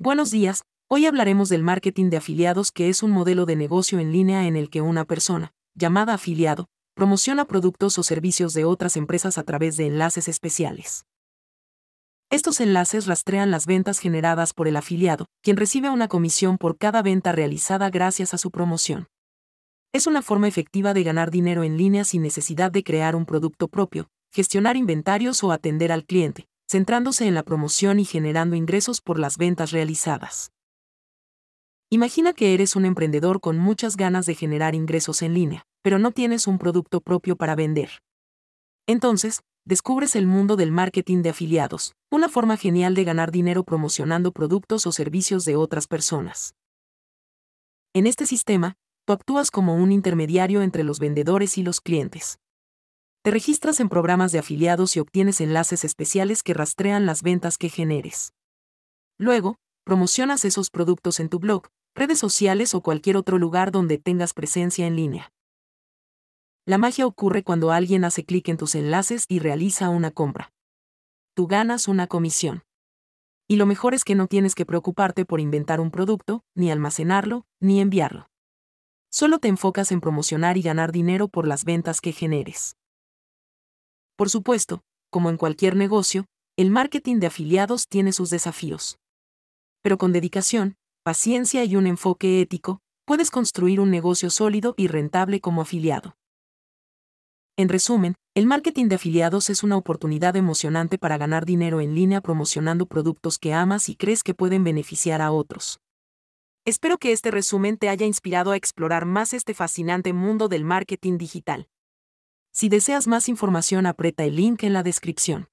Buenos días, hoy hablaremos del marketing de afiliados que es un modelo de negocio en línea en el que una persona, llamada afiliado, promociona productos o servicios de otras empresas a través de enlaces especiales. Estos enlaces rastrean las ventas generadas por el afiliado, quien recibe una comisión por cada venta realizada gracias a su promoción. Es una forma efectiva de ganar dinero en línea sin necesidad de crear un producto propio, gestionar inventarios o atender al cliente, centrándose en la promoción y generando ingresos por las ventas realizadas. Imagina que eres un emprendedor con muchas ganas de generar ingresos en línea, pero no tienes un producto propio para vender. Entonces, descubres el mundo del marketing de afiliados, una forma genial de ganar dinero promocionando productos o servicios de otras personas. En este sistema, tú actúas como un intermediario entre los vendedores y los clientes, te registras en programas de afiliados y obtienes enlaces especiales que rastrean las ventas que generes. Luego, promocionas esos productos en tu blog, redes sociales o cualquier otro lugar donde tengas presencia en línea. La magia ocurre cuando alguien hace clic en tus enlaces y realiza una compra. Tú ganas una comisión. Y lo mejor es que no tienes que preocuparte por inventar un producto, ni almacenarlo, ni enviarlo. Solo te enfocas en promocionar y ganar dinero por las ventas que generes. Por supuesto, como en cualquier negocio, el marketing de afiliados tiene sus desafíos. Pero con dedicación, paciencia y un enfoque ético, puedes construir un negocio sólido y rentable como afiliado. En resumen, el marketing de afiliados es una oportunidad emocionante para ganar dinero en línea promocionando productos que amas y crees que pueden beneficiar a otros. Espero que este resumen te haya inspirado a explorar más este fascinante mundo del marketing digital. Si deseas más información aprieta el link en la descripción.